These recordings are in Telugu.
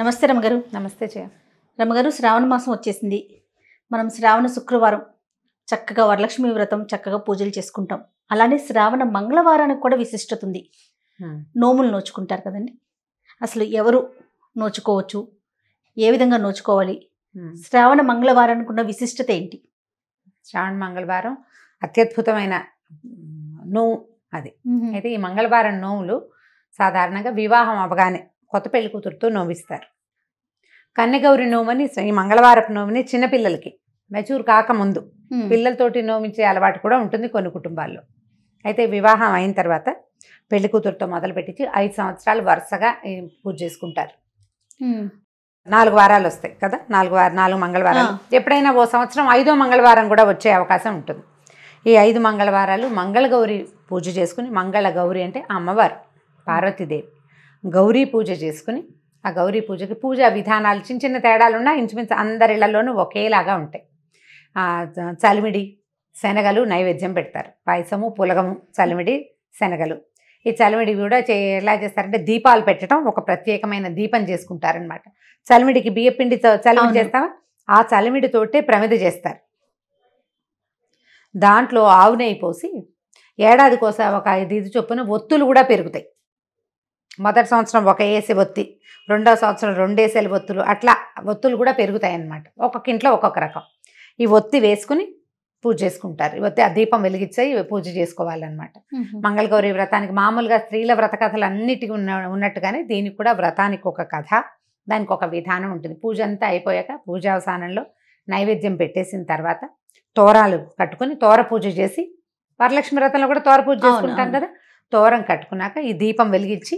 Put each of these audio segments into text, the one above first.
నమస్తే రమగారు నమస్తే జయ రమగారు శ్రావణ మాసం వచ్చేసింది మనం శ్రావణ శుక్రవారం చక్కగా వరలక్ష్మి వ్రతం చక్కగా పూజలు చేసుకుంటాం అలానే శ్రావణ మంగళవారానికి కూడా విశిష్టత ఉంది నోములు నోచుకుంటారు కదండి అసలు ఎవరు నోచుకోవచ్చు ఏ విధంగా నోచుకోవాలి శ్రావణ మంగళవారానికి ఉన్న విశిష్టత ఏంటి శ్రావణ మంగళవారం అత్యద్భుతమైన నోవు అది అయితే ఈ మంగళవారం నోములు సాధారణంగా వివాహం అవగానే కొత్త పెళ్లి కూతురుతో నోవిస్తారు కన్నెగౌరి నోమని ఈ మంగళవారపు నోమిని చిన్నపిల్లలకి మెచ్యూర్ కాకముందు పిల్లలతోటి నోమించే అలవాటు కూడా ఉంటుంది కొన్ని కుటుంబాల్లో అయితే వివాహం అయిన తర్వాత పెళ్లి కూతురుతో మొదలు పెట్టించి ఐదు సంవత్సరాలు వరుసగా పూజ చేసుకుంటారు నాలుగు వారాలు వస్తాయి కదా నాలుగు వారం నాలుగు మంగళవారాలు ఎప్పుడైనా ఓ సంవత్సరం ఐదో మంగళవారం కూడా వచ్చే అవకాశం ఉంటుంది ఈ ఐదు మంగళవారాలు మంగళగౌరి పూజ చేసుకుని మంగళగౌరి అంటే అమ్మవారు పార్వతీదేవి గౌరీ పూజ చేసుకుని ఆ గౌరీ పూజకి పూజా విధానాలు చిన్న చిన్న తేడాలున్నా ఇంచుమించు ఇళ్లలోనూ ఒకేలాగా ఉంటాయి చలిమిడి శనగలు నైవేద్యం పెడతారు పాయసము పులగము చలిమిడి శనగలు ఈ చలిమిడి కూడా చే ఎలా చేస్తారంటే దీపాలు పెట్టడం ఒక ప్రత్యేకమైన దీపం చేసుకుంటారనమాట చలిమిడికి బియ్యపిండి చలిమిడి చేస్తామా ఆ చలిమిడితోటే ప్రమిద చేస్తారు దాంట్లో ఆవు నెయ్యి పోసి కోసం ఒక ఐదు ఇది చొప్పున ఒత్తులు కూడా పెరుగుతాయి మొదటి సంవత్సరం ఒక ఏసీ ఒత్తి రెండవ సంవత్సరం రెండేసేలు ఒత్తులు అట్లా ఒత్తులు కూడా పెరుగుతాయన్నమాట ఒక్కొక్క ఇంట్లో ఒక్కొక్క రకం ఈ ఒత్తి వేసుకుని పూజ చేసుకుంటారు ఒత్తి ఆ దీపం వెలిగించే పూజ చేసుకోవాలన్నమాట మంగళగౌరి వ్రతానికి మామూలుగా స్త్రీల వ్రత కథలు అన్నిటికీ ఉన్న ఉన్నట్టుగానే దీనికి కూడా వ్రతానికి ఒక కథ దానికి ఒక విధానం ఉంటుంది పూజ అంతా అయిపోయాక పూజావసానంలో నైవేద్యం పెట్టేసిన తర్వాత తోరాలు కట్టుకుని తోర పూజ చేసి వరలక్ష్మి వ్రతంలో కూడా తోర పూజ చేసుకుంటాం కదా తోరం కట్టుకున్నాక ఈ దీపం వెలిగించి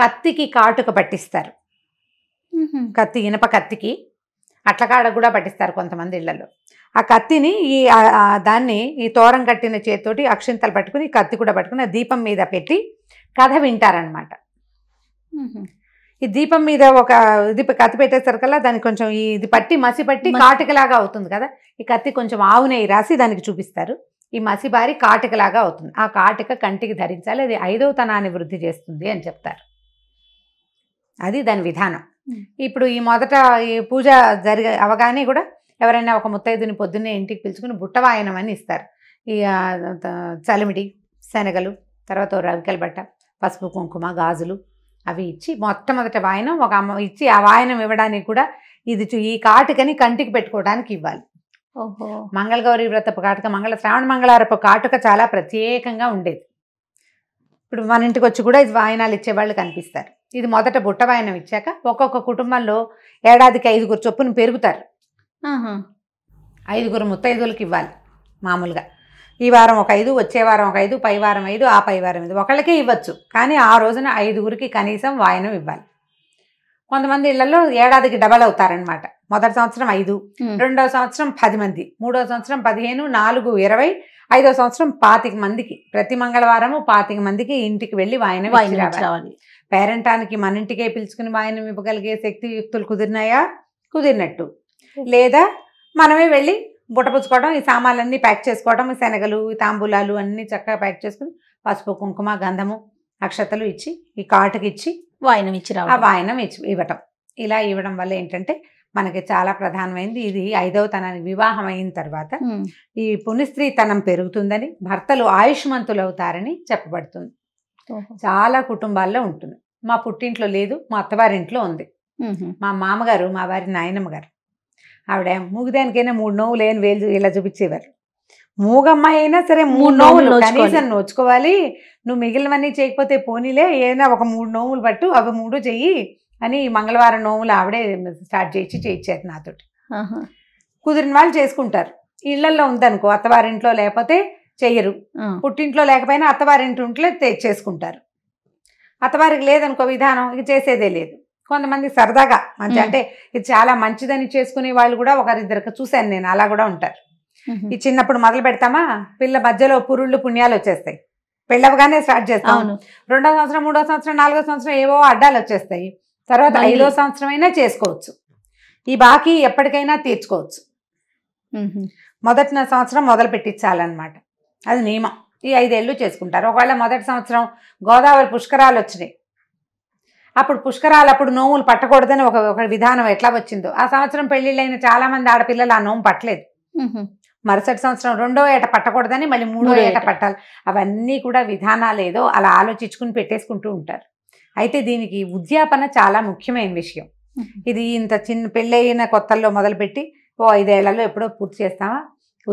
కత్తికి కాటుక పట్టిస్తారు కత్తి ఇనప కత్తికి అట్ల కాడ కూడా పట్టిస్తారు కొంతమంది ఇళ్లలో ఆ కత్తిని ఈ దాన్ని ఈ తోరం కట్టిన చేతితోటి అక్షింతలు పట్టుకుని కత్తి కూడా పట్టుకుని దీపం మీద పెట్టి కథ వింటారనమాట ఈ దీపం మీద ఒక ఇది కత్తి పెట్టేసరికల్లా దానికి కొంచెం ఇది పట్టి మసి పట్టి కాటికలాగా అవుతుంది కదా ఈ కత్తి కొంచెం ఆవు నెయ్యి రాసి దానికి చూపిస్తారు ఈ మసి బారి కాటికలాగా అవుతుంది ఆ కాటిక కంటికి ధరించాలి అది ఐదవ తనాన్ని వృద్ధి చేస్తుంది అని చెప్తారు అది దాని విధానం ఇప్పుడు ఈ మొదట ఈ పూజ జరిగ అవగానే కూడా ఎవరైనా ఒక ముత్తైదుని పొద్దున్నే ఇంటికి పిలుచుకుని బుట్టవాయనం అని ఇస్తారు ఈ చలిమిడి శనగలు తర్వాత రవికల బట్ట పసుపు కుంకుమ గాజులు అవి ఇచ్చి మొట్టమొదట వాయనం ఒక అమ్మ ఇచ్చి ఆ వాయనం ఇవ్వడానికి కూడా ఇది ఈ కాటుకని కంటికి పెట్టుకోవడానికి ఇవ్వాలి ఓహో మంగళగౌరి వ్రతపు కాటుక మంగళ శ్రావణ మంగళారపు కాటుక చాలా ప్రత్యేకంగా ఉండేది ఇప్పుడు మన ఇంటికి వచ్చి కూడా ఇది వాయనాలు ఇచ్చేవాళ్ళు కనిపిస్తారు ఇది మొదట బుట్టవాయనం ఇచ్చాక ఒక్కొక్క కుటుంబంలో ఏడాదికి ఐదుగురు చొప్పున పెరుగుతారు ఐదుగురు ముత్తైదులకు ఇవ్వాలి మామూలుగా ఈ వారం ఒక ఐదు వచ్చే వారం ఒక ఐదు పై వారం ఐదు ఆ పై వారం ఐదు ఒకళ్ళకే ఇవ్వచ్చు కానీ ఆ రోజున ఐదుగురికి కనీసం వాయనం ఇవ్వాలి కొంతమంది ఇళ్లలో ఏడాదికి డబల్ అవుతారనమాట మొదటి సంవత్సరం ఐదు రెండవ సంవత్సరం పది మంది మూడో సంవత్సరం పదిహేను నాలుగు ఇరవై ఐదో సంవత్సరం పాతిక మందికి ప్రతి మంగళవారము పాతిక మందికి ఇంటికి వెళ్ళి వాయన రావాలి పేరెంటానికి మన ఇంటికే పిలుచుకుని మా ఆయన ఇవ్వగలిగే శక్తి యుక్తులు కుదిరినాయా కుదిరినట్టు లేదా మనమే వెళ్ళి బుట్టపుచ్చుకోవడం ఈ సామాన్లన్నీ ప్యాక్ చేసుకోవడం ఈ శనగలు ఈ తాంబూలాలు అన్నీ చక్కగా ప్యాక్ చేసుకుని పసుపు కుంకుమ గంధము అక్షతలు ఇచ్చి ఈ కాటుకి ఇచ్చి వాయనం ఇచ్చి ఆ వాయనం ఇచ్చి ఇవ్వటం ఇలా ఇవ్వడం వల్ల ఏంటంటే మనకి చాలా ప్రధానమైంది ఇది ఐదవ తనానికి వివాహం అయిన తర్వాత ఈ పుణ్యస్త్రీతనం పెరుగుతుందని భర్తలు ఆయుష్మంతులు అవుతారని చెప్పబడుతుంది చాలా కుటుంబాల్లో ఉంటుంది మా పుట్టింట్లో లేదు మా అత్తవారింట్లో ఉంది మా మామగారు మా వారి నాయనమ్మ గారు ఆవిడ మూగదానికైనా మూడు నోవులు లేని వేలు ఇలా చూపించేవారు మూగమ్మాయి అయినా సరే మూడు నోవులు కనీసం నోచుకోవాలి నువ్వు మిగిలినవన్నీ చేయకపోతే పోనీలే ఏదైనా ఒక మూడు నోములు పట్టు అవి మూడు చెయ్యి అని మంగళవారం నోములు ఆవిడే స్టార్ట్ చేసి చేయించారు నాతోటి కుదిరిన వాళ్ళు చేసుకుంటారు ఇళ్లల్లో ఉందనుకో అత్తవారింట్లో లేకపోతే చెయ్యరు పుట్టింట్లో లేకపోయినా ఉంట్లో చేసుకుంటారు అత్తవారికి లేదనుకో విధానం ఇక చేసేదే లేదు కొంతమంది సరదాగా మంచి అంటే ఇది చాలా మంచిదని చేసుకునే వాళ్ళు కూడా ఒకరిద్దరికి చూశాను నేను అలా కూడా ఉంటారు ఈ చిన్నప్పుడు మొదలు పెడతామా పిల్ల మధ్యలో పురుళ్ళు పుణ్యాలు వచ్చేస్తాయి పెళ్ళవగానే స్టార్ట్ చేస్తాం రెండో సంవత్సరం మూడో సంవత్సరం నాలుగో సంవత్సరం ఏవో అడ్డాలు వచ్చేస్తాయి తర్వాత ఐదో సంవత్సరం అయినా చేసుకోవచ్చు ఈ బాకీ ఎప్పటికైనా తీర్చుకోవచ్చు మొదటి సంవత్సరం మొదలు పెట్టించాలన్నమాట అది నియమం ఈ ఐదేళ్ళు చేసుకుంటారు ఒకవేళ మొదటి సంవత్సరం గోదావరి పుష్కరాలు వచ్చినాయి అప్పుడు పుష్కరాలు అప్పుడు నోములు పట్టకూడదని ఒక ఒక విధానం ఎట్లా వచ్చిందో ఆ సంవత్సరం పెళ్లిళ్ళైన చాలా మంది ఆడపిల్లలు ఆ నోము పట్టలేదు మరుసటి సంవత్సరం రెండో ఏట పట్టకూడదని మళ్ళీ మూడో ఏట పట్టాలి అవన్నీ కూడా విధానాలు ఏదో అలా ఆలోచించుకుని పెట్టేసుకుంటూ ఉంటారు అయితే దీనికి ఉద్యాపన చాలా ముఖ్యమైన విషయం ఇది ఇంత చిన్న అయిన కొత్తల్లో మొదలుపెట్టి ఓ ఐదేళ్లలో ఎప్పుడో పూర్తి చేస్తావా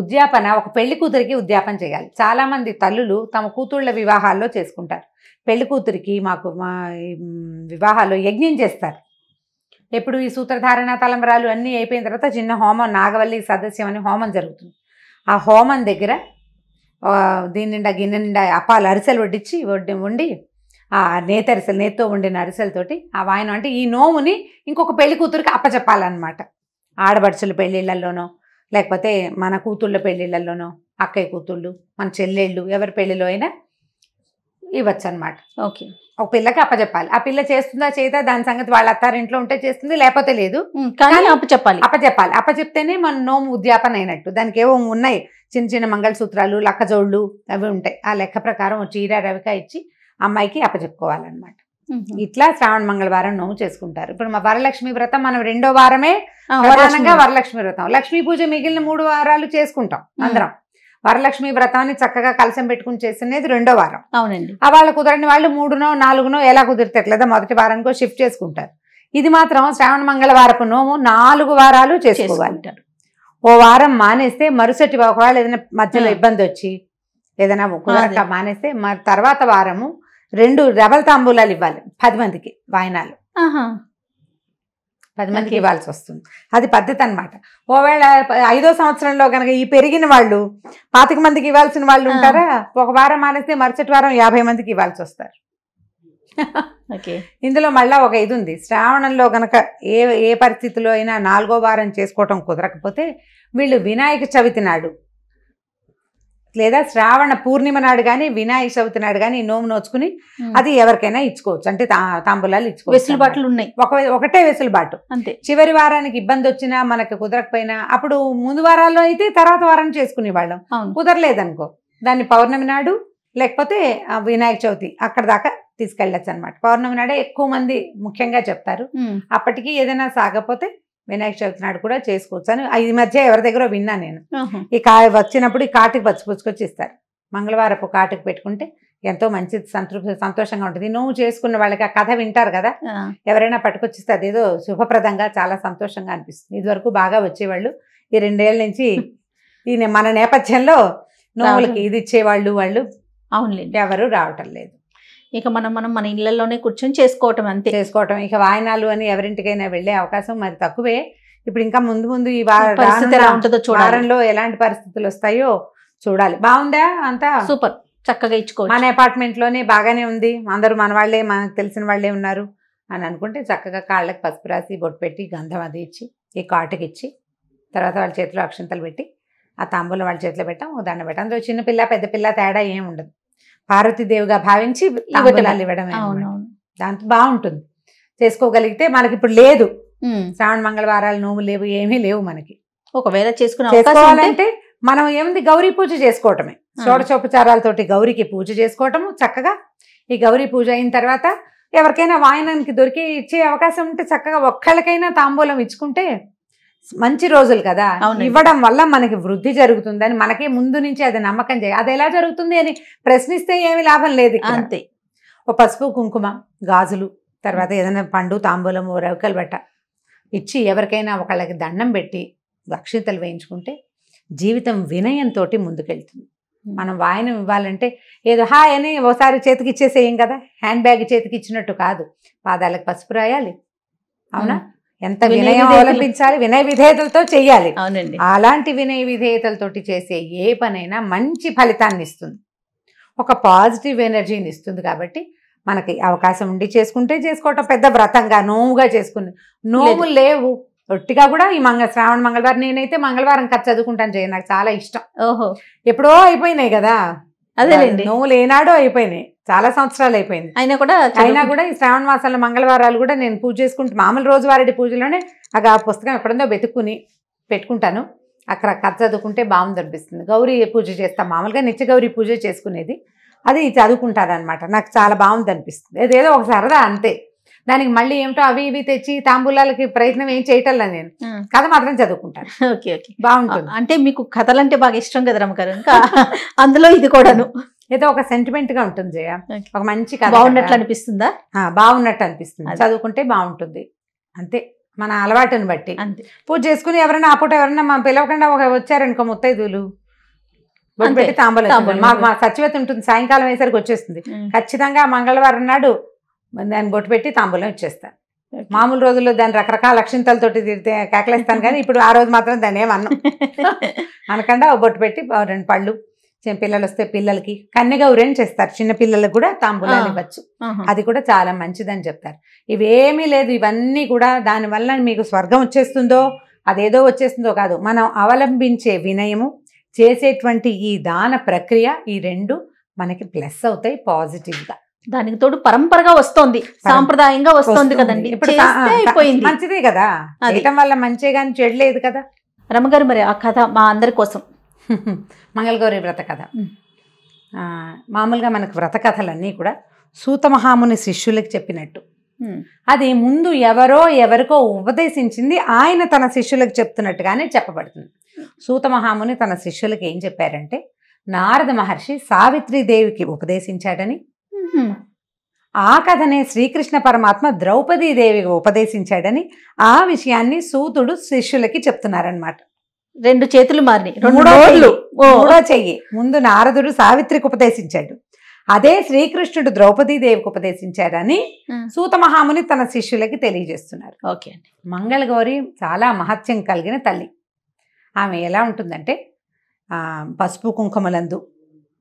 ఉద్యాపన ఒక పెళ్లి కూతురికి ఉద్యాపన చేయాలి చాలామంది తల్లులు తమ కూతుళ్ళ వివాహాల్లో చేసుకుంటారు పెళ్లి కూతురికి మాకు మా వివాహాల్లో యజ్ఞం చేస్తారు ఎప్పుడు ఈ సూత్రధారణ తలంబరాలు అన్నీ అయిపోయిన తర్వాత చిన్న హోమం నాగవల్లి సదస్యం అని హోమం జరుగుతుంది ఆ హోమం దగ్గర దీని నిండా గిన్నె నిండా అప్పాలు అరిసెలు వడ్డించి వడ్డి వండి ఆ నేత అరిసెలు నేతో వండిన అరిసెలతోటి ఆ వాయనం అంటే ఈ నోముని ఇంకొక పెళ్లి కూతురికి అప్పచెప్పాలన్నమాట ఆడబడుచుల పెళ్ళిళ్ళల్లోనో లేకపోతే మన కూతుళ్ళ పెళ్ళిళ్ళల్లోనో అక్కయ్య కూతుళ్ళు మన చెల్లెళ్ళు ఎవరి పెళ్ళిలో అయినా ఇవ్వచ్చు అనమాట ఓకే ఒక పిల్లకి అప్పచెప్పాలి ఆ పిల్ల చేస్తుందా చేయదా దాని సంగతి వాళ్ళ అత్తారింట్లో ఉంటే చేస్తుంది లేకపోతే లేదు కానీ అప్పచెప్పాలి అప్పచెప్పాలి అప్పచెప్తేనే మన నోము ఉద్యాపన అయినట్టు దానికి ఏవో ఉన్నాయి చిన్న చిన్న మంగళసూత్రాలు లక్కజోళ్ళు అవి ఉంటాయి ఆ లెక్క ప్రకారం చీర రవిక ఇచ్చి అమ్మాయికి అప్పచెప్పుకోవాలన్నమాట ఇట్లా శ్రావణ మంగళవారం నోము చేసుకుంటారు ఇప్పుడు మా వరలక్ష్మి వ్రతం మనం రెండో వారమే ప్రధానంగా వరలక్ష్మి వ్రతం లక్ష్మీ పూజ మిగిలిన మూడు వారాలు చేసుకుంటాం అందరం వరలక్ష్మి వ్రతాన్ని చక్కగా కలసం పెట్టుకుని చేసినది రెండో వారం అవునండి వాళ్ళు కుదరని వాళ్ళు మూడునో నాలుగునో ఎలా కుదిరితే ఎట్లేదో మొదటి వారానికి షిఫ్ట్ చేసుకుంటారు ఇది మాత్రం శ్రావణ మంగళవారపు నోము నాలుగు వారాలు చేసుకోవాలి ఓ వారం మానేస్తే మరుసటి ఒకవేళ ఏదైనా మధ్యలో ఇబ్బంది వచ్చి ఏదైనా కుదరక మానేస్తే తర్వాత వారము రెండు రవల తాంబూలాలు ఇవ్వాలి పది మందికి వాయినాలు పది మందికి ఇవ్వాల్సి వస్తుంది అది పద్ధతి అనమాట ఒకవేళ ఐదో సంవత్సరంలో కనుక ఈ పెరిగిన వాళ్ళు పాతిక మందికి ఇవ్వాల్సిన వాళ్ళు ఉంటారా ఒక వారం మానేస్తే మరుసటి వారం యాభై మందికి ఇవ్వాల్సి వస్తారు ఇందులో మళ్ళా ఒక ఇది ఉంది శ్రావణంలో గనక ఏ ఏ పరిస్థితిలో అయినా నాలుగో వారం చేసుకోవటం కుదరకపోతే వీళ్ళు వినాయక చవితి నాడు లేదా శ్రావణ పూర్ణిమ నాడు కానీ వినాయక చవితి నాడు కానీ నోము నోచుకుని అది ఎవరికైనా ఇచ్చుకోవచ్చు అంటే తాంబూలాలు ఇచ్చుకోవచ్చు వెసులుబాట్లు ఉన్నాయి ఒక ఒకటే వెసులుబాటు అంతే చివరి వారానికి ఇబ్బంది వచ్చినా మనకి కుదరకపోయినా అప్పుడు ముందు వారాల్లో అయితే తర్వాత వారం చేసుకునే వాళ్ళం కుదరలేదనుకో దాన్ని పౌర్ణమి నాడు లేకపోతే వినాయక చవితి అక్కడ దాకా తీసుకెళ్ళచ్చు అనమాట పౌర్ణమి నాడే ఎక్కువ మంది ముఖ్యంగా చెప్తారు అప్పటికి ఏదైనా సాగపోతే వినాయక చవితి నాడు కూడా చేసుకోవచ్చు అని ఈ మధ్య ఎవరి దగ్గర విన్నా నేను ఈ కా వచ్చినప్పుడు ఈ కాటికి పచ్చిపుచ్చుకొచ్చి ఇస్తారు మంగళవారపు కాటుకు పెట్టుకుంటే ఎంతో మంచి సంతృప్తి సంతోషంగా ఉంటుంది నువ్వు చేసుకున్న వాళ్ళకి ఆ కథ వింటారు కదా ఎవరైనా పట్టుకొచ్చిస్తే అదేదో శుభప్రదంగా చాలా సంతోషంగా అనిపిస్తుంది ఇదివరకు బాగా వచ్చేవాళ్ళు ఈ రెండేళ్ల నుంచి ఈ మన నేపథ్యంలో నువ్వులకి ఇది ఇచ్చేవాళ్ళు వాళ్ళు అవును ఎవరు రావటం లేదు ఇక మనం మనం మన ఇళ్లలోనే కూర్చొని చేసుకోవటం అంతే చేసుకోవటం ఇక వాయనాలు అని ఎవరింటికైనా వెళ్ళే అవకాశం మరి తక్కువే ఇప్పుడు ఇంకా ముందు ముందు ఈ వారంలో ఎలాంటి పరిస్థితులు వస్తాయో చూడాలి బాగుందా అంతా సూపర్ చక్కగా ఇచ్చుకో మన అపార్ట్మెంట్ లోనే బాగానే ఉంది అందరూ మన వాళ్ళే మనకు తెలిసిన వాళ్ళే ఉన్నారు అని అనుకుంటే చక్కగా కాళ్ళకి పసుపు రాసి బొట్టు పెట్టి గంధం అది ఇచ్చి ఈ కాటుకి ఇచ్చి తర్వాత వాళ్ళ చేతిలో అక్షంతలు పెట్టి ఆ తాంబూలం వాళ్ళ చేతిలో పెట్టాం దాన్ని పెట్టాం అందులో చిన్న పిల్ల పెద్ద పిల్ల తేడా ఏమి ఉండదు పార్వతీదేవిగా భావించి తాంబూలాలు ఇవ్వడం దాంతో బాగుంటుంది చేసుకోగలిగితే మనకి ఇప్పుడు లేదు శ్రావణ మంగళవారాలు నోము లేవు ఏమీ లేవు మనకి ఒకవేళ చేసుకోవాలంటే మనం ఏముంది గౌరీ పూజ చేసుకోవటమే షోడచోపచారాలతోటి గౌరీకి పూజ చేసుకోవటము చక్కగా ఈ గౌరీ పూజ అయిన తర్వాత ఎవరికైనా వాయనానికి దొరికి ఇచ్చే అవకాశం ఉంటే చక్కగా ఒక్కళ్ళకైనా తాంబూలం ఇచ్చుకుంటే మంచి రోజులు కదా ఇవ్వడం వల్ల మనకి వృద్ధి జరుగుతుందని మనకి ముందు నుంచి అది నమ్మకం చేయాలి అది ఎలా జరుగుతుంది అని ప్రశ్నిస్తే ఏమి లాభం లేదు అంతే ఓ పసుపు కుంకుమ గాజులు తర్వాత ఏదైనా పండు తాంబూలం రవికలు బట్ట ఇచ్చి ఎవరికైనా ఒకళ్ళకి దండం పెట్టి రక్షితలు వేయించుకుంటే జీవితం వినయంతో ముందుకెళ్తుంది మనం వాయనం ఇవ్వాలంటే ఏదో హాయ్ అని ఒకసారి చేతికి ఇచ్చేసేయం కదా హ్యాండ్ బ్యాగ్ చేతికి ఇచ్చినట్టు కాదు పాదాలకు పసుపు రాయాలి అవునా ఎంత వినయం అవలంబించాలి వినయ విధేయతలతో చేయాలి అవునండి అలాంటి వినయ విధేయతలతోటి చేసే ఏ పనైనా మంచి ఫలితాన్ని ఇస్తుంది ఒక పాజిటివ్ ఎనర్జీని ఇస్తుంది కాబట్టి మనకి అవకాశం ఉండి చేసుకుంటే చేసుకోవటం పెద్ద వ్రతంగా నోముగా చేసుకుని నోములు లేవు ఒట్టిగా కూడా ఈ మంగళ శ్రావణ మంగళవారం నేనైతే మంగళవారం ఖర్చు చదువుకుంటాను చేయ నాకు చాలా ఇష్టం ఓహో ఎప్పుడో అయిపోయినాయి కదా అదే నోములు ఏనాడో అయిపోయినాయి చాలా సంవత్సరాలు అయిపోయింది అయినా కూడా అయినా కూడా ఈ శ్రావణ మాసంలో మంగళవారాలు కూడా నేను పూజ చేసుకుంటూ మామూలు రోజువారీ పూజలోనే ఆ పుస్తకం ఎక్కడుందో వెతుక్కుని పెట్టుకుంటాను అక్కడ కథ చదువుకుంటే బాగుంది అనిపిస్తుంది గౌరీ పూజ చేస్తాం మామూలుగా నిత్య గౌరీ పూజ చేసుకునేది అది చదువుకుంటానమాట నాకు చాలా బాగుంది అనిపిస్తుంది ఏదేదో ఒక సరదా అంతే దానికి మళ్ళీ ఏమిటో అవి ఇవి తెచ్చి తాంబూలాలకి ప్రయత్నం ఏం చేయటం నేను కథ మాత్రం చదువుకుంటాను ఓకే ఓకే బాగుంటుంది అంటే మీకు కథలంటే బాగా ఇష్టం కదా రమ్మ అందులో ఇది కూడాను ఏదో ఒక సెంటిమెంట్ గా ఉంటుంది జయ ఒక మంచి కథ బాగున్నట్లు అనిపిస్తుందా బాగున్నట్టు అనిపిస్తుంది చదువుకుంటే బాగుంటుంది అంతే మన అలవాటుని బట్టి పూజ చేసుకుని ఎవరైనా పూట ఎవరైనా మా పిలవకుండా ఒక వచ్చారనుకో ముత్తైదులు పెట్టి తాంబూలం మా మా సచివేత ఉంటుంది సాయంకాలం అయ్యేసరికి వచ్చేస్తుంది ఖచ్చితంగా మంగళవారం నాడు దాన్ని బొట్టు పెట్టి తాంబూలం ఇచ్చేస్తాను మామూలు రోజుల్లో దాని రకరకాల లక్షింతలతో తిరితే కేకలేస్తాను కానీ ఇప్పుడు ఆ రోజు మాత్రం దాన్ని ఏమన్నా అనకుండా బొట్టు పెట్టి రెండు పళ్ళు పిల్లలు వస్తే పిల్లలకి కన్యగౌరి చేస్తారు చిన్న పిల్లలకు కూడా తాంబూలాన్ని ఇవ్వచ్చు అది కూడా చాలా మంచిదని చెప్తారు ఇవేమీ లేదు ఇవన్నీ కూడా దానివల్ల మీకు స్వర్గం వచ్చేస్తుందో అదేదో వచ్చేస్తుందో కాదు మనం అవలంబించే వినయము చేసేటువంటి ఈ దాన ప్రక్రియ ఈ రెండు మనకి ప్లస్ అవుతాయి పాజిటివ్గా దానికి తోడు పరంపరగా వస్తోంది సాంప్రదాయంగా వస్తోంది కదండి ఇప్పుడు మంచిదే కదా వల్ల మంచిగా చెడలేదు కదా రమగారు మరి ఆ కథ మా అందరి కోసం మంగళగౌరి వ్రత కథ మామూలుగా మనకు వ్రత కథలన్నీ కూడా సూతమహాముని శిష్యులకి చెప్పినట్టు అది ముందు ఎవరో ఎవరికో ఉపదేశించింది ఆయన తన శిష్యులకు చెప్తున్నట్టుగానే చెప్పబడుతుంది సూతమహాముని తన శిష్యులకు ఏం చెప్పారంటే నారద మహర్షి దేవికి ఉపదేశించాడని ఆ కథనే శ్రీకృష్ణ పరమాత్మ ద్రౌపదీదేవికి ఉపదేశించాడని ఆ విషయాన్ని సూతుడు శిష్యులకి చెప్తున్నారనమాట రెండు చేతులు మారినాయి రెండు మూడో చెయ్యి ముందు నారదుడు సావిత్రికి ఉపదేశించాడు అదే శ్రీకృష్ణుడు ద్రౌపదీదేవికి ఉపదేశించాడని సూత మహాముని తన శిష్యులకి తెలియజేస్తున్నారు ఓకే అండి మంగళగౌరి చాలా మహత్యం కలిగిన తల్లి ఆమె ఎలా ఉంటుందంటే పసుపు కుంకుమలందు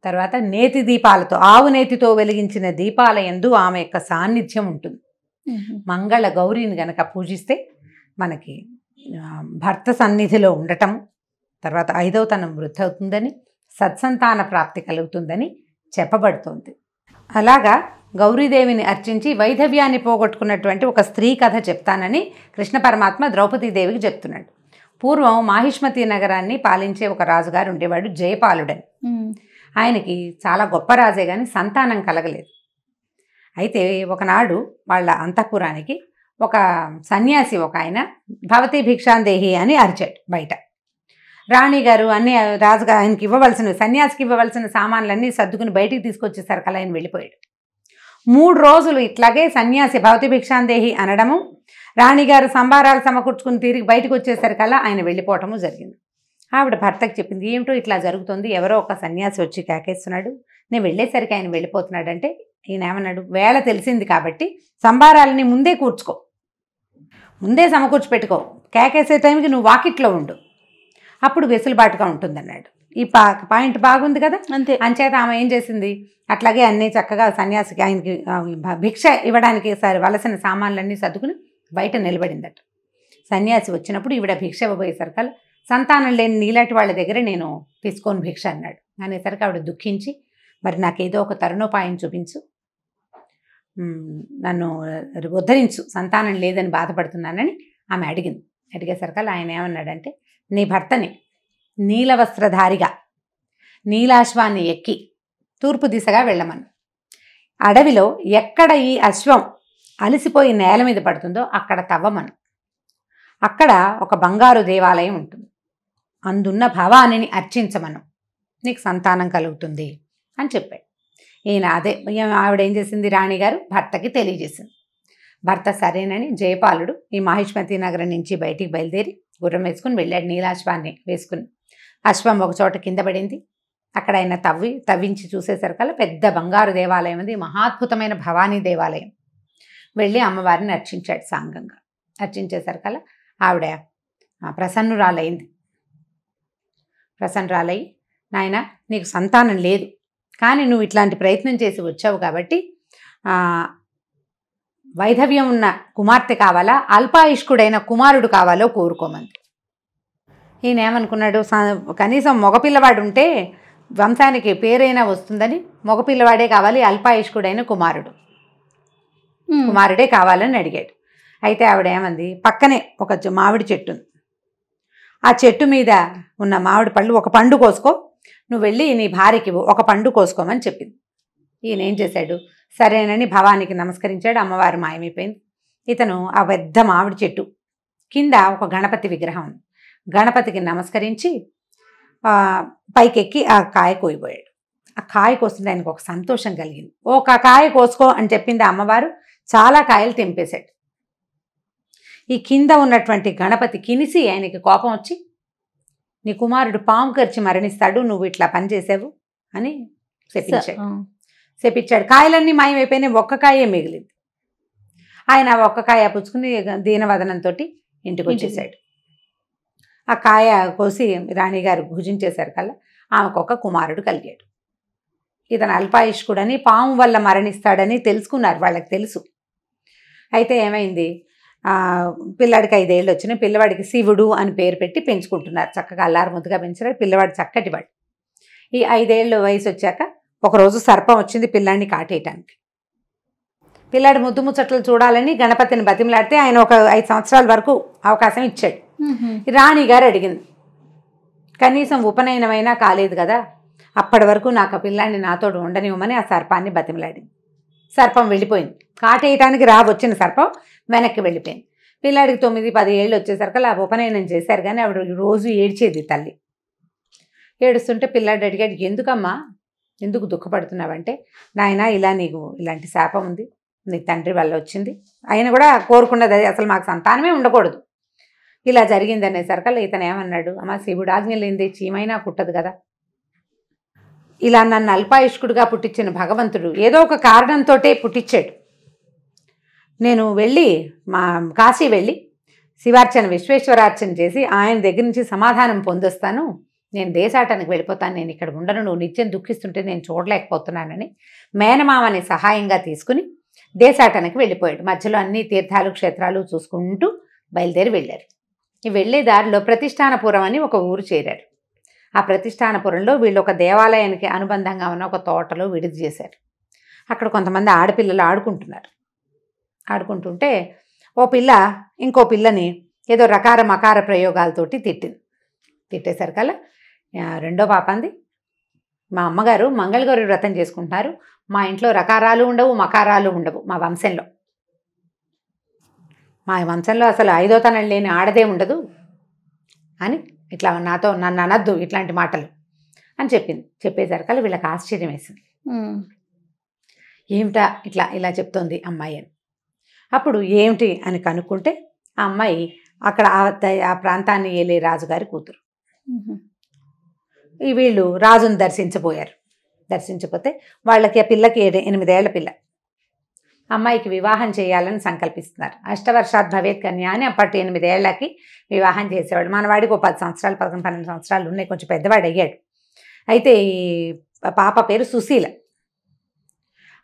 తర్వాత నేతి దీపాలతో ఆవు నేతితో వెలిగించిన దీపాల ఎందు ఆమె యొక్క సాన్నిధ్యం ఉంటుంది మంగళ గౌరిని గనక పూజిస్తే మనకి భర్త సన్నిధిలో ఉండటం తర్వాత ఐదవ తనం వృద్ధి అవుతుందని సత్సంతాన ప్రాప్తి కలుగుతుందని చెప్పబడుతోంది అలాగా గౌరీదేవిని అర్చించి వైధవ్యాన్ని పోగొట్టుకున్నటువంటి ఒక స్త్రీ కథ చెప్తానని కృష్ణ పరమాత్మ ద్రౌపదీదేవికి చెప్తున్నాడు పూర్వం మాహిష్మతి నగరాన్ని పాలించే ఒక రాజుగారు ఉండేవాడు జయపాలుడని ఆయనకి చాలా గొప్ప రాజే కానీ సంతానం కలగలేదు అయితే ఒకనాడు వాళ్ళ అంతఃపురానికి ఒక సన్యాసి ఒక ఆయన భవతి భిక్షాందేహి అని అరిచాడు బయట రాణిగారు అన్ని రాజుగా ఆయనకి ఇవ్వవలసిన సన్యాసికి ఇవ్వవలసిన సామాన్లన్నీ సర్దుకుని బయటికి తీసుకొచ్చేసరికల్లా ఆయన వెళ్ళిపోయాడు మూడు రోజులు ఇట్లాగే సన్యాసి భవతి భిక్షాందేహి అనడము రాణిగారు సంబారాలు సమకూర్చుకుని తిరిగి బయటకు వచ్చేసరికల్లా ఆయన వెళ్ళిపోవటము జరిగింది ఆవిడ భర్తకు చెప్పింది ఏమిటో ఇట్లా జరుగుతుంది ఎవరో ఒక సన్యాసి వచ్చి కేకేస్తున్నాడు నేను వెళ్ళేసరికి ఆయన వెళ్ళిపోతున్నాడంటే ఈయన ఏమన్నాడు వేళ తెలిసింది కాబట్టి సంబారాలని ముందే కూర్చుకో ముందే సమకూర్చి పెట్టుకో కేకేసే టైంకి నువ్వు వాకిట్లో ఉండు అప్పుడు వెసులుబాటుగా ఉంటుంది అన్నాడు ఈ పా పాయింట్ బాగుంది కదా అంతే అంచేత ఆమె ఏం చేసింది అట్లాగే అన్నీ చక్కగా సన్యాసికి ఆయనకి భిక్ష ఇవ్వడానికి సరే వలసిన సామాన్లన్నీ సర్దుకుని బయట నిలబడిందట సన్యాసి వచ్చినప్పుడు ఈవిడ భిక్ష ఇవ్వబోయేసరికల్ సంతానం లేని నీలాంటి వాళ్ళ దగ్గర నేను తీసుకొని భిక్ష అన్నాడు అనేసరికి ఆవిడ దుఃఖించి మరి నాకేదో ఒక తరుణోపాయం చూపించు నన్ను ఉద్ధరించు సంతానం లేదని బాధపడుతున్నానని ఆమె అడిగింది అడిగేసరికల్ ఆయన ఏమన్నాడంటే నీ భర్తని నీలవస్త్రధారిగా నీలాశ్వాన్ని ఎక్కి తూర్పు దిశగా వెళ్ళమని అడవిలో ఎక్కడ ఈ అశ్వం అలసిపోయి నేల మీద పడుతుందో అక్కడ తవ్వమను అక్కడ ఒక బంగారు దేవాలయం ఉంటుంది అందున్న భవానిని అర్చించమను నీకు సంతానం కలుగుతుంది అని చెప్పాడు ఈయన అదే ఆవిడ ఏం చేసింది రాణిగారు భర్తకి తెలియజేసింది భర్త సరేనని జయపాలుడు ఈ మహిష్మతి నగరం నుంచి బయటికి బయలుదేరి గుర్రం వేసుకుని వెళ్ళాడు నీలాశ్వాన్ని వేసుకుని అశ్వం ఒక చోట కింద పడింది అక్కడ ఆయన తవ్వి తవ్వించి చూసేసరికల్లా పెద్ద బంగారు దేవాలయం అది మహాద్భుతమైన భవానీ దేవాలయం వెళ్ళి అమ్మవారిని అర్చించాడు సాంగంగా అర్చించేసరికల్లా ఆవిడ ప్రసన్నురాలైంది ప్రసన్నురాలయ్యి నాయన నీకు సంతానం లేదు కానీ నువ్వు ఇట్లాంటి ప్రయత్నం చేసి వచ్చావు కాబట్టి వైధవ్యం ఉన్న కుమార్తె కావాలా అల్పాయుష్కుడైన కుమారుడు కావాలో కోరుకోమంది ఈయన ఏమనుకున్నాడు కనీసం మగపిల్లవాడు ఉంటే వంశానికి పేరైనా వస్తుందని మగపిల్లవాడే కావాలి అల్పాయుష్కుడైన కుమారుడు కుమారుడే కావాలని అడిగాడు అయితే ఆవిడ ఏమంది పక్కనే ఒక మామిడి చెట్టు ఆ చెట్టు మీద ఉన్న మామిడి పళ్ళు ఒక పండు కోసుకో నువ్వు వెళ్ళి నీ భార్యకి ఒక పండు కోసుకోమని చెప్పింది ఈయన ఏం చేశాడు సరేనని భవానికి నమస్కరించాడు అమ్మవారు మాయమైపోయింది ఇతను ఆ పెద్ద మామిడి చెట్టు కింద ఒక గణపతి విగ్రహం ఉంది గణపతికి నమస్కరించి పైకెక్కి ఆ కాయ కోయిపోయాడు ఆ కాయ కోస్తుంటే ఆయనకు ఒక సంతోషం కలిగింది ఒక కాయ కోసుకో అని చెప్పింది అమ్మవారు చాలా కాయలు తెంపేశాడు ఈ కింద ఉన్నటువంటి గణపతి కినిసి ఆయనకి కోపం వచ్చి నీ కుమారుడు పాము కరిచి మరణిస్తాడు నువ్వు ఇట్లా పని అని చెప్పించాడు చెప్పించాడు కాయలన్నీ మాయమైపోయినాయి ఒక్క కాయే మిగిలింది ఆయన ఒక్క కాయ పుచ్చుకుని దీనవదనంతో ఇంటికి వచ్చేసాడు ఆ కాయ కోసి రాణిగారు భుజించేశారు కల్లా ఆమెకు ఒక కుమారుడు కలిగాడు ఇతను అల్పాయుష్కుడని పాము వల్ల మరణిస్తాడని తెలుసుకున్నారు వాళ్ళకి తెలుసు అయితే ఏమైంది పిల్లాడికి ఐదేళ్ళు వచ్చినాయి పిల్లవాడికి శివుడు అని పేరు పెట్టి పెంచుకుంటున్నారు చక్కగా అల్లారు ముద్దుగా పెంచారు పిల్లవాడు చక్కటి వాడు ఈ ఐదేళ్ళు వయసు వచ్చాక ఒకరోజు సర్పం వచ్చింది పిల్లాడిని కాటేయటానికి పిల్లాడి ముద్దు ముచ్చట్లు చూడాలని గణపతిని బతిమలాడితే ఆయన ఒక ఐదు సంవత్సరాల వరకు అవకాశం ఇచ్చాడు రాణి గారు అడిగింది కనీసం ఉపనయనమైనా కాలేదు కదా అప్పటి వరకు నాకు ఆ పిల్లాన్ని నాతోడు ఉండనివ్వమని ఆ సర్పాన్ని బతిమలాడింది సర్పం వెళ్ళిపోయింది కాటేయటానికి రాబొచ్చిన సర్పం వెనక్కి వెళ్ళిపోయింది పిల్లాడికి తొమ్మిది పది ఏళ్ళు వచ్చేసరికి అలా ఉపనయనం చేశారు కానీ ఆవిడ రోజు ఏడ్చేది తల్లి ఏడుస్తుంటే పిల్లాడు అడిగాడు ఎందుకమ్మా ఎందుకు దుఃఖపడుతున్నావంటే నాయన ఇలా నీకు ఇలాంటి శాపం ఉంది నీ తండ్రి వల్ల వచ్చింది ఆయన కూడా కోరుకున్నది అసలు మాకు సంతానమే ఉండకూడదు ఇలా జరిగిందనేసరికి ఇతను ఏమన్నాడు అమ్మ శివుడు ఆజ్ఞలు ఏంది చీమైనా కుట్టదు కదా ఇలా నన్ను అల్పాయుష్కుడుగా పుట్టించిన భగవంతుడు ఏదో ఒక కారణంతో పుట్టించాడు నేను వెళ్ళి మా కాశీ వెళ్ళి శివార్చన విశ్వేశ్వరార్చన చేసి ఆయన దగ్గర నుంచి సమాధానం పొందొస్తాను నేను దేశాటానికి వెళ్ళిపోతాను నేను ఇక్కడ ఉండను నువ్వు నిత్యం దుఃఖిస్తుంటే నేను చూడలేకపోతున్నానని మేనమామని సహాయంగా తీసుకుని దేశాటానికి వెళ్ళిపోయాడు మధ్యలో అన్ని తీర్థాలు క్షేత్రాలు చూసుకుంటూ బయలుదేరి వెళ్ళారు వెళ్ళే దారిలో ప్రతిష్టానపురం అని ఒక ఊరు చేరారు ఆ ప్రతిష్టానపురంలో వీళ్ళు ఒక దేవాలయానికి అనుబంధంగా ఉన్న ఒక తోటలో విడిది చేశారు అక్కడ కొంతమంది ఆడపిల్లలు ఆడుకుంటున్నారు ఆడుకుంటుంటే ఓ పిల్ల ఇంకో పిల్లని ఏదో రకార మకార ప్రయోగాలతోటి తిట్టింది కల రెండో పాపంది మా అమ్మగారు మంగళగౌరి వ్రతం చేసుకుంటున్నారు మా ఇంట్లో రకారాలు ఉండవు మకారాలు ఉండవు మా వంశంలో మా వంశంలో అసలు ఐదో తనం లేని ఆడదే ఉండదు అని ఇట్లా నాతో నన్ను అనద్దు ఇట్లాంటి మాటలు అని చెప్పింది చెప్పేసరికి వీళ్ళకి ఆశ్చర్యం వేసింది ఏమిటా ఇట్లా ఇలా చెప్తోంది అమ్మాయి అని అప్పుడు ఏమిటి అని కనుక్కుంటే ఆ అమ్మాయి అక్కడ ఆ ప్రాంతాన్ని ఏలే రాజుగారి కూతురు వీళ్ళు రాజును దర్శించబోయారు దర్శించకపోతే వాళ్ళకి ఆ పిల్లకి ఏడు ఎనిమిదేళ్ల పిల్ల అమ్మాయికి వివాహం చేయాలని సంకల్పిస్తున్నారు అష్టవర్షాత్ భవేత్ కన్య అని అప్పటి ఎనిమిదేళ్లకి వివాహం చేసేవాడు మనవాడికి ఒక పది సంవత్సరాలు పదకొండు పన్నెండు సంవత్సరాలు ఉన్నాయి కొంచెం పెద్దవాడు అయ్యాడు అయితే ఈ పాప పేరు సుశీల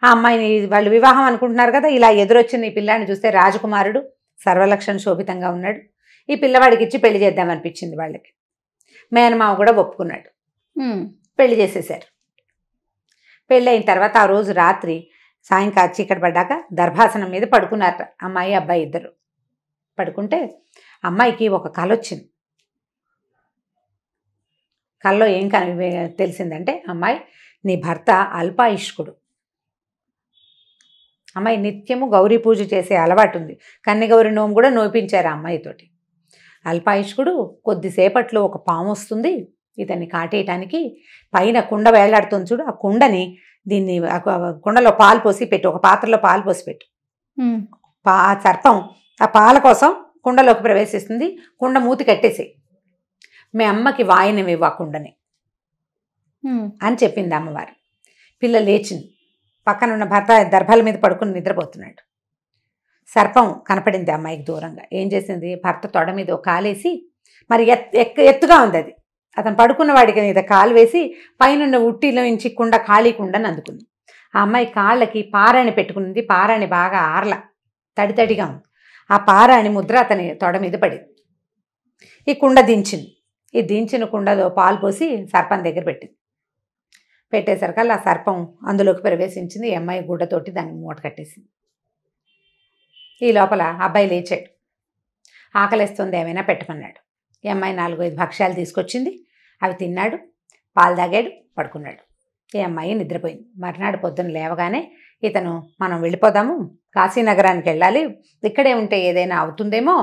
ఆ అమ్మాయిని వాళ్ళు వివాహం అనుకుంటున్నారు కదా ఇలా ఎదురొచ్చిన ఈ పిల్లాన్ని చూస్తే రాజకుమారుడు సర్వలక్షణ శోభితంగా ఉన్నాడు ఈ పిల్లవాడికి ఇచ్చి పెళ్లి చేద్దామనిపించింది వాళ్ళకి మేనమామ కూడా ఒప్పుకున్నాడు పెళ్లి చేసేశారు పెళ్ళి అయిన తర్వాత ఆ రోజు రాత్రి సాయంకాల ఇక్కడ పడ్డాక దర్భాసనం మీద పడుకున్నారు అమ్మాయి అబ్బాయి ఇద్దరు పడుకుంటే అమ్మాయికి ఒక కళ వచ్చింది కళ్ళలో ఏం కని తెలిసిందంటే అమ్మాయి నీ భర్త అల్పాయుష్కుడు అమ్మాయి నిత్యము గౌరీ పూజ చేసే అలవాటు ఉంది కన్నెగౌరి నోము కూడా నోపించారు ఆ అమ్మాయితోటి అల్పాయుష్కుడు కొద్దిసేపట్లో ఒక పాము వస్తుంది ఇతన్ని కాటేయటానికి పైన కుండ వేలాడుతుంది చూడు ఆ కుండని దీన్ని కుండలో పాలు పోసి పెట్టు ఒక పాత్రలో పాలు పోసి పెట్టు పా సర్పం ఆ పాల కోసం కుండలోకి ప్రవేశిస్తుంది కుండ మూతి కట్టేసి మీ అమ్మకి వాయనం ఇవ్వ కుండని అని చెప్పింది అమ్మవారు పిల్ల లేచింది పక్కన ఉన్న భర్త దర్భాల మీద పడుకుని నిద్రపోతున్నాడు సర్పం కనపడింది అమ్మాయికి దూరంగా ఏం చేసింది భర్త తొడ మీద ఒక కాలేసి మరి ఎత్ ఎత్తుగా ఉంది అది అతను పడుకున్న వాడికి మీద కాలు వేసి పైనున్న ఉట్టిలో నుంచి కుండ ఖాళీ కుండని అందుకుంది ఆ అమ్మాయి కాళ్ళకి పారాణి పెట్టుకుంది పారాణి బాగా ఆర్ల తడితడిగా ఉంది ఆ పారాణి ముద్ర అతని తొడ మీద పడింది ఈ కుండ దించింది ఈ దించిన కుండలో పాలు పోసి సర్పం దగ్గర పెట్టింది పెట్టేసరికల్లా ఆ సర్పం అందులోకి ప్రవేశించింది ఈ అమ్మాయి గుడ్డతోటి దాన్ని మూట కట్టేసింది ఈ లోపల అబ్బాయి లేచాడు ఆకలిస్తుంది ఏమైనా పెట్టమన్నాడు ఈ అమ్మాయి నాలుగు ఐదు భక్ష్యాలు తీసుకొచ్చింది అవి తిన్నాడు పాలు తాగాడు పడుకున్నాడు ఈ అమ్మాయి నిద్రపోయింది మర్నాడు పొద్దున లేవగానే ఇతను మనం వెళ్ళిపోదాము కాశీనగరానికి వెళ్ళాలి ఇక్కడే ఉంటే ఏదైనా అవుతుందేమో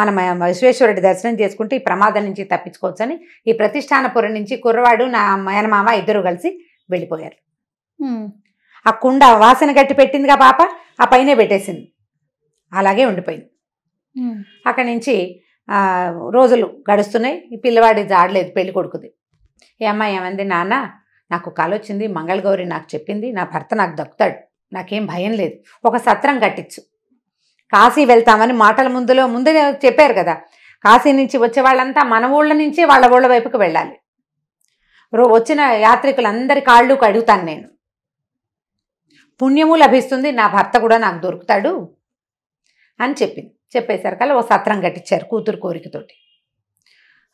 మనం విశ్వేశ్వరుడి దర్శనం చేసుకుంటే ఈ ప్రమాదం నుంచి తప్పించుకోవచ్చని ఈ ప్రతిష్టానపురం నుంచి కుర్రవాడు నా మామ ఇద్దరు కలిసి వెళ్ళిపోయారు ఆ కుండ వాసన గట్టి పెట్టిందిగా పాప ఆ పైనే పెట్టేసింది అలాగే ఉండిపోయింది అక్కడి నుంచి రోజులు గడుస్తున్నాయి ఈ పిల్లవాడి జాడలేదు పెళ్లి కొడుకుది ఏ అమ్మాయి ఏమంది నాన్న నాకు కళ వచ్చింది మంగళగౌరి నాకు చెప్పింది నా భర్త నాకు దక్కుతాడు నాకేం భయం లేదు ఒక సత్రం కట్టించు కాశీ వెళ్తామని మాటల ముందులో ముందే చెప్పారు కదా కాశీ నుంచి వచ్చే వాళ్ళంతా మన ఊళ్ళ నుంచి వాళ్ళ ఊళ్ళ వైపుకి వెళ్ళాలి వచ్చిన యాత్రికులందరి కాళ్ళు కడుగుతాను నేను పుణ్యము లభిస్తుంది నా భర్త కూడా నాకు దొరుకుతాడు అని చెప్పింది చెప్పేసరికల్లా ఓ సత్రం కట్టించారు కూతురు కోరికతోటి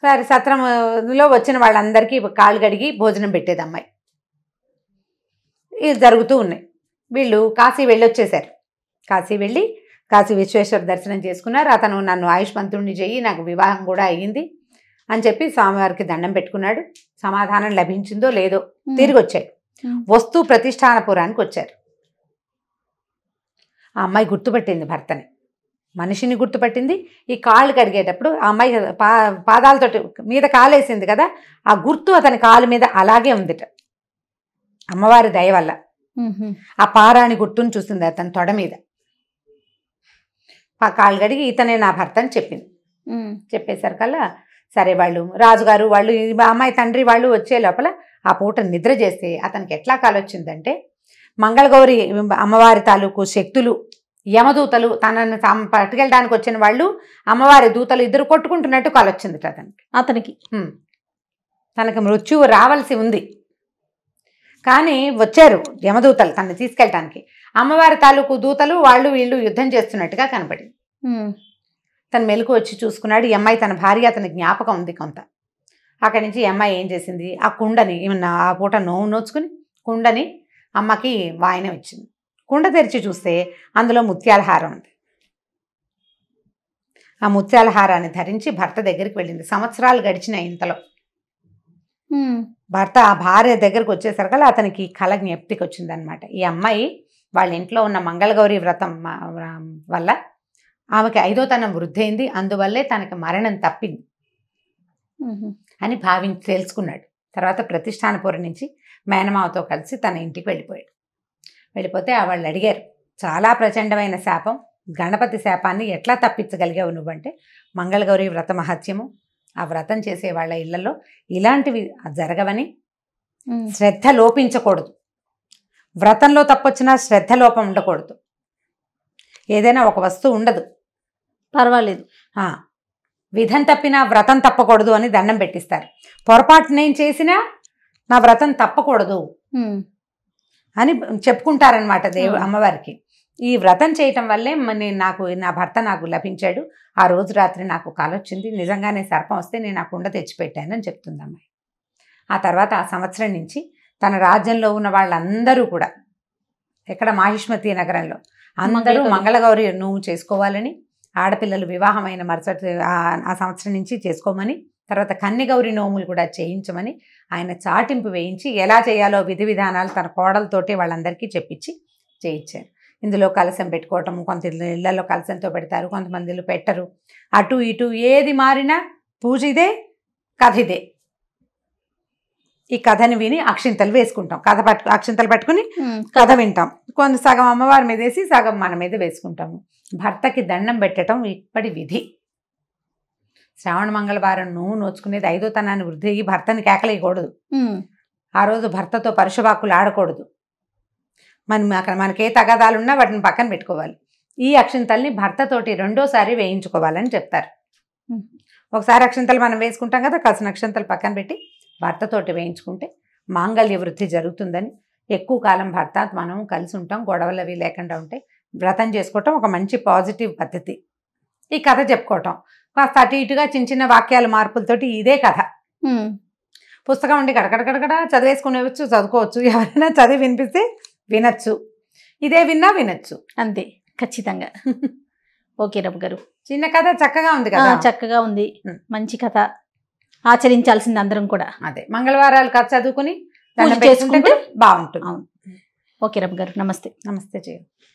సరే సత్రంలో వచ్చిన వాళ్ళందరికీ కాళ్ళు కడిగి భోజనం పెట్టేది అమ్మాయి ఇది జరుగుతూ ఉన్నాయి వీళ్ళు కాశీ వెళ్ళి వచ్చేశారు కాశీ వెళ్ళి కాశీ విశ్వేశ్వర దర్శనం చేసుకున్నారు అతను నన్ను ఆయుష్మంతుడిని చెయ్యి నాకు వివాహం కూడా అయ్యింది అని చెప్పి స్వామివారికి దండం పెట్టుకున్నాడు సమాధానం లభించిందో లేదో తిరిగి వచ్చాయి వస్తు ప్రతిష్టానపురానికి వచ్చారు ఆ అమ్మాయి గుర్తుపెట్టింది భర్తని మనిషిని గుర్తుపట్టింది ఈ కాళ్ళు కడిగేటప్పుడు ఆ అమ్మాయి పా పాదాలతోటి మీద కాలేసింది కదా ఆ గుర్తు అతని కాలు మీద అలాగే ఉందిట అమ్మవారి దయ వల్ల ఆ పారాణి గుర్తుని చూసింది అతని తొడ మీద కాళ్ళు కడిగి ఇతనే నా భర్త అని చెప్పింది చెప్పేశారు కల్లా సరే వాళ్ళు రాజుగారు వాళ్ళు అమ్మాయి తండ్రి వాళ్ళు వచ్చే లోపల ఆ పూట నిద్ర చేస్తే అతనికి ఎట్లా కాలొచ్చిందంటే మంగళగౌరి అమ్మవారి తాలూకు శక్తులు యమదూతలు తనని తాము పట్టుకెళ్ళడానికి వచ్చిన వాళ్ళు అమ్మవారి దూతలు ఇద్దరు కొట్టుకుంటున్నట్టు వచ్చింది అతనికి అతనికి తనకి మృత్యువు రావాల్సి ఉంది కానీ వచ్చారు యమదూతలు తనని తీసుకెళ్ళటానికి అమ్మవారి తాలూకు దూతలు వాళ్ళు వీళ్ళు యుద్ధం చేస్తున్నట్టుగా కనపడింది తను మెలకు వచ్చి చూసుకున్నాడు ఈ అమ్మాయి తన భార్య అతని జ్ఞాపకం ఉంది కొంత అక్కడి నుంచి అమ్మాయి ఏం చేసింది ఆ కుండని ఏమన్నా ఆ పూట నోవు నోచుకుని కుండని అమ్మకి వాయనం ఇచ్చింది కుండ తెరిచి చూస్తే అందులో ముత్యాల హారం ఉంది ఆ ముత్యాల హారాన్ని ధరించి భర్త దగ్గరికి వెళ్ళింది సంవత్సరాలు గడిచిన ఇంతలో భర్త ఆ భార్య దగ్గరకు వచ్చేసరికల్లా అతనికి కళ జ్ఞప్తికి అనమాట ఈ అమ్మాయి వాళ్ళ ఇంట్లో ఉన్న మంగళగౌరి వ్రతం వల్ల ఆమెకి ఐదో తనం వృద్ధైంది అందువల్లే తనకి మరణం తప్పింది అని భావించి తెలుసుకున్నాడు తర్వాత ప్రతిష్టానపురం నుంచి మేనమావతో కలిసి తన ఇంటికి వెళ్ళిపోయాడు వెళ్ళిపోతే వాళ్ళు అడిగారు చాలా ప్రచండమైన శాపం గణపతి శాపాన్ని ఎట్లా తప్పించగలిగావు నువ్వంటే మంగళగౌరి వ్రత మహత్యము ఆ వ్రతం చేసే వాళ్ళ ఇళ్లలో ఇలాంటివి జరగవని శ్రద్ధ లోపించకూడదు వ్రతంలో తప్పొచ్చినా శ్రద్ధ లోపం ఉండకూడదు ఏదైనా ఒక వస్తువు ఉండదు పర్వాలేదు విధం తప్పినా వ్రతం తప్పకూడదు అని దండం పెట్టిస్తారు పొరపాటు నేను చేసినా నా వ్రతం తప్పకూడదు అని చెప్పుకుంటారనమాట దేవు అమ్మవారికి ఈ వ్రతం చేయటం వల్లే నేను నాకు నా భర్త నాకు లభించాడు ఆ రోజు రాత్రి నాకు కాలొచ్చింది నిజంగానే సర్పం వస్తే నేను ఆ కుండ తెచ్చిపెట్టానని చెప్తుంది అమ్మాయి ఆ తర్వాత ఆ సంవత్సరం నుంచి తన రాజ్యంలో ఉన్న వాళ్ళందరూ కూడా ఎక్కడ మాహిష్మతి నగరంలో అందరూ మంగళగౌరి నువ్వు చేసుకోవాలని ఆడపిల్లలు వివాహమైన మరుసటి ఆ సంవత్సరం నుంచి చేసుకోమని తర్వాత కన్నెగౌరి నోములు కూడా చేయించమని ఆయన చాటింపు వేయించి ఎలా చేయాలో విధి విధానాలు తన కోడలతోటే వాళ్ళందరికీ చెప్పించి చేయించారు ఇందులో కలసం పెట్టుకోవటం కొంత ఇళ్లలో కలసంతో పెడతారు కొంతమందిలో పెట్టరు అటు ఇటు ఏది మారినా పూజ ఇదే కథ ఇదే ఈ కథని విని అక్షింతలు వేసుకుంటాం కథ పట్టు అక్షింతలు పట్టుకుని కథ వింటాం కొంత సగం అమ్మవారి మీద వేసి సగం మన మీద వేసుకుంటాము భర్తకి దండం పెట్టడం ఇప్పటి విధి శ్రావణ మంగళవారం నువ్వు నోచుకునేది ఐదో తనాన్ని వృద్ధి భర్తని కేకలేయకూడదు ఆ రోజు భర్తతో పరుషవాకులు ఆడకూడదు మన అక్కడ మనకే తగాదాలున్నా వాటిని పక్కన పెట్టుకోవాలి ఈ అక్షింతల్ని భర్తతోటి రెండోసారి వేయించుకోవాలని చెప్తారు ఒకసారి అక్షింతలు మనం వేసుకుంటాం కదా కసిన అక్షింతలు పక్కన పెట్టి భర్తతోటి వేయించుకుంటే మాంగళ్య వృద్ధి జరుగుతుందని ఎక్కువ కాలం భర్త మనం కలిసి ఉంటాం గొడవలు అవి లేకుండా ఉంటే వ్రతం చేసుకోవటం ఒక మంచి పాజిటివ్ పద్ధతి ఈ కథ చెప్పుకోవటం కాస్త అటు ఇటుగా చిన్న చిన్న వాక్యాల మార్పులతోటి ఇదే కథ పుస్తకం ఉండి గడగడగడగడ చదివేసుకునేవచ్చు చదువుకోవచ్చు ఎవరైనా చదివి వినిపిస్తే వినొచ్చు ఇదే విన్నా వినొచ్చు అంతే ఖచ్చితంగా ఓకే రబ్ గారు చిన్న కథ చక్కగా ఉంది కదా చక్కగా ఉంది మంచి కథ ఆచరించాల్సింది అందరం కూడా అదే మంగళవారాలు కథ చదువుకుని చేసుకుంటే బాగుంటుంది ఓకే రబ్ గారు నమస్తే నమస్తే చేయండి